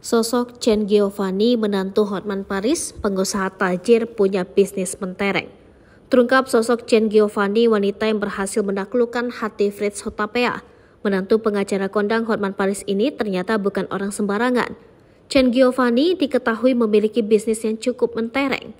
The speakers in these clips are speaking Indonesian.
Sosok Chen Giovanni menantu Hotman Paris, pengusaha tajir punya bisnis mentereng. Terungkap sosok Chen Giovanni wanita yang berhasil menaklukkan hati Fritz Hotapea. Menantu pengacara kondang Hotman Paris ini ternyata bukan orang sembarangan. Chen Giovanni diketahui memiliki bisnis yang cukup mentereng.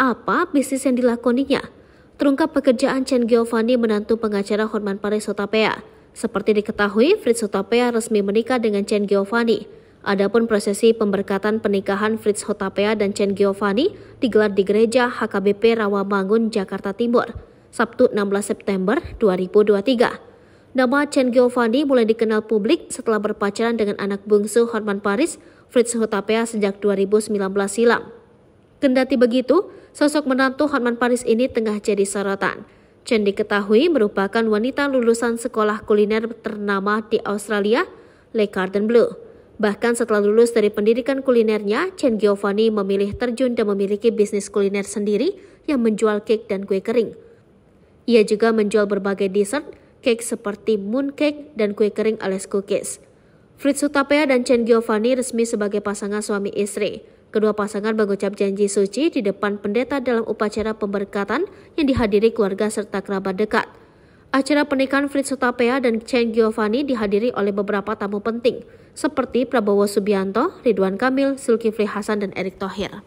Apa bisnis yang dilakoninya? Terungkap pekerjaan Chen Giovanni menantu pengacara Hotman Paris Hotapea. Seperti diketahui, Fritz Hotapea resmi menikah dengan Chen Giovanni. Adapun prosesi pemberkatan pernikahan Fritz Hotapea dan Chen Giovanni digelar di gereja HKBP Rawamangun, Jakarta Timur, Sabtu 16 September 2023. Nama Chen Giovanni mulai dikenal publik setelah berpacaran dengan anak bungsu Horman Paris, Fritz Hotapea sejak 2019 silam. Kendati begitu, sosok menantu Horman Paris ini tengah jadi sorotan. Chen diketahui merupakan wanita lulusan sekolah kuliner ternama di Australia, Le Garden Blue. Bahkan setelah lulus dari pendidikan kulinernya, Chen Giovanni memilih terjun dan memiliki bisnis kuliner sendiri yang menjual cake dan kue kering. Ia juga menjual berbagai dessert, cake seperti mooncake dan kue kering alias cookies. Fritz Hutapea dan Chen Giovanni resmi sebagai pasangan suami istri. Kedua pasangan mengucap janji suci di depan pendeta dalam upacara pemberkatan yang dihadiri keluarga serta kerabat dekat. Acara pernikahan Fritz Hutapea dan Chen Giovanni dihadiri oleh beberapa tamu penting, seperti Prabowo Subianto, Ridwan Kamil, Zulkifli Hasan, dan Erick Thohir.